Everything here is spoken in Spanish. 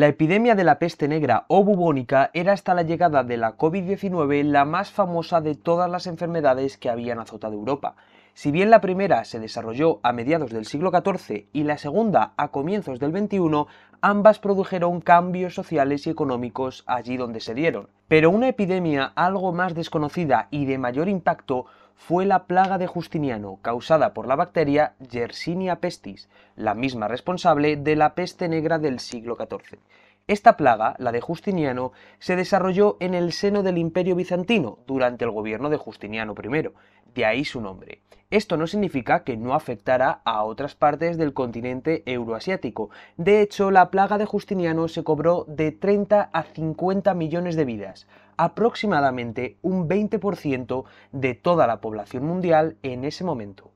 La epidemia de la peste negra o bubónica era hasta la llegada de la COVID-19 la más famosa de todas las enfermedades que habían azotado Europa, si bien la primera se desarrolló a mediados del siglo XIV y la segunda a comienzos del XXI, ambas produjeron cambios sociales y económicos allí donde se dieron. Pero una epidemia algo más desconocida y de mayor impacto fue la plaga de Justiniano, causada por la bacteria Yersinia pestis, la misma responsable de la peste negra del siglo XIV. Esta plaga, la de Justiniano, se desarrolló en el seno del Imperio bizantino durante el gobierno de Justiniano I, de ahí su nombre. Esto no significa que no afectara a otras partes del continente euroasiático. De hecho, la plaga de Justiniano se cobró de 30 a 50 millones de vidas, aproximadamente un 20% de toda la población mundial en ese momento.